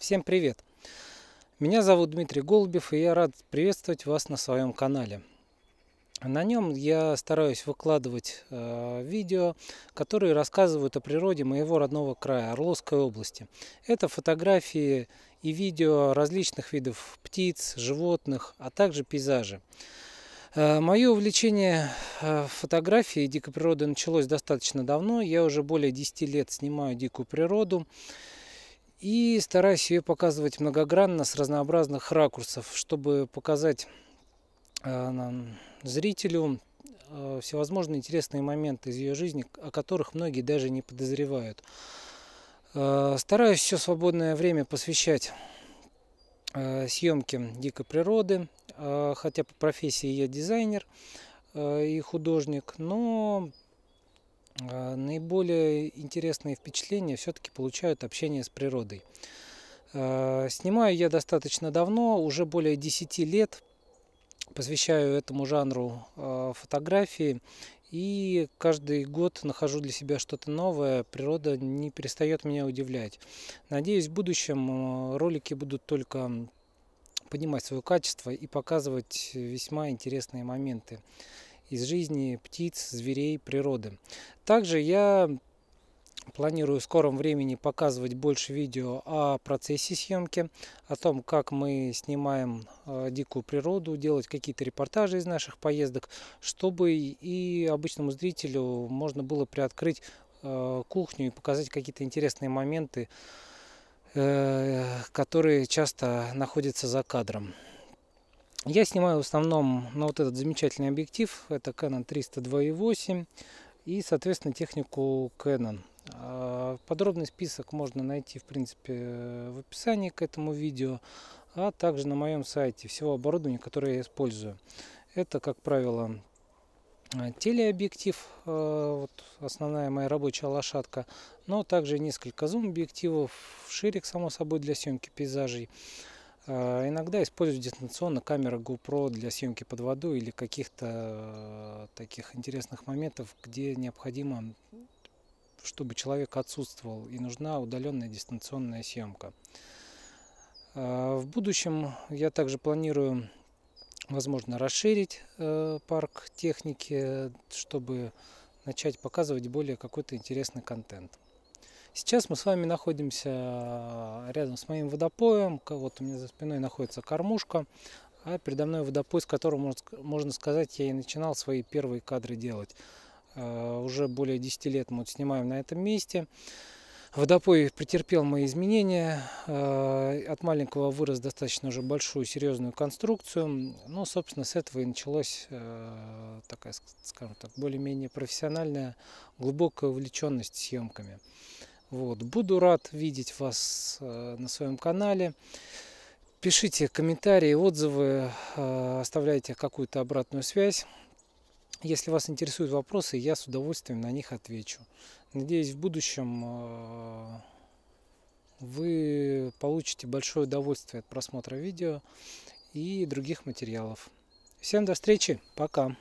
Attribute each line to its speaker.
Speaker 1: Всем привет! Меня зовут Дмитрий Голубев и я рад приветствовать вас на своем канале. На нем я стараюсь выкладывать э, видео, которые рассказывают о природе моего родного края, Орловской области. Это фотографии и видео различных видов птиц, животных, а также пейзажи. Э, Мое увлечение э, фотографией дикой природы началось достаточно давно. Я уже более 10 лет снимаю дикую природу. И стараюсь ее показывать многогранно с разнообразных ракурсов, чтобы показать э, зрителю э, всевозможные интересные моменты из ее жизни, о которых многие даже не подозревают. Э, стараюсь все свободное время посвящать съемке дикой природы, хотя по профессии я дизайнер и художник, но а, наиболее интересные впечатления все-таки получают общение с природой. А, снимаю я достаточно давно, уже более 10 лет посвящаю этому жанру а, фотографии и каждый год нахожу для себя что-то новое. Природа не перестает меня удивлять. Надеюсь, в будущем ролики будут только поднимать свое качество и показывать весьма интересные моменты из жизни птиц, зверей, природы. Также я планирую в скором времени показывать больше видео о процессе съемки, о том, как мы снимаем э, дикую природу, делать какие-то репортажи из наших поездок, чтобы и обычному зрителю можно было приоткрыть э, кухню и показать какие-то интересные моменты, э, которые часто находятся за кадром. Я снимаю в основном на вот этот замечательный объектив, это Canon 302.8 и, соответственно, технику Canon. А, подробный список можно найти, в принципе, в описании к этому видео, а также на моем сайте всего оборудования, которое я использую. Это, как правило, телеобъектив, а, вот основная моя рабочая лошадка, но также несколько зум-объективов, ширик, само собой, для съемки пейзажей. А, иногда использую дистанционно камеры GoPro для съемки под водой или каких-то э, таких интересных моментов, где необходимо, чтобы человек отсутствовал и нужна удаленная дистанционная съемка. А, в будущем я также планирую, возможно, расширить э, парк техники, э, чтобы начать показывать более какой-то интересный контент. Сейчас мы с вами находимся э, рядом с моим водопоем. Вот у меня за спиной находится кормушка, а передо мной водопой, с которого, можно сказать, я и начинал свои первые кадры делать. Э, уже более 10 лет мы вот снимаем на этом месте. Водопой претерпел мои изменения. Э, от маленького вырос достаточно уже большую серьезную конструкцию. Но, собственно, с этого и началась такая, скажем так, более-менее профессиональная, глубокая увлеченность съемками. Вот. Буду рад видеть вас э, на своем канале. Пишите комментарии, отзывы, э, оставляйте какую-то обратную связь. Если вас интересуют вопросы, я с удовольствием на них отвечу. Надеюсь, в будущем э, вы получите большое удовольствие от просмотра видео и других материалов. Всем до встречи, пока!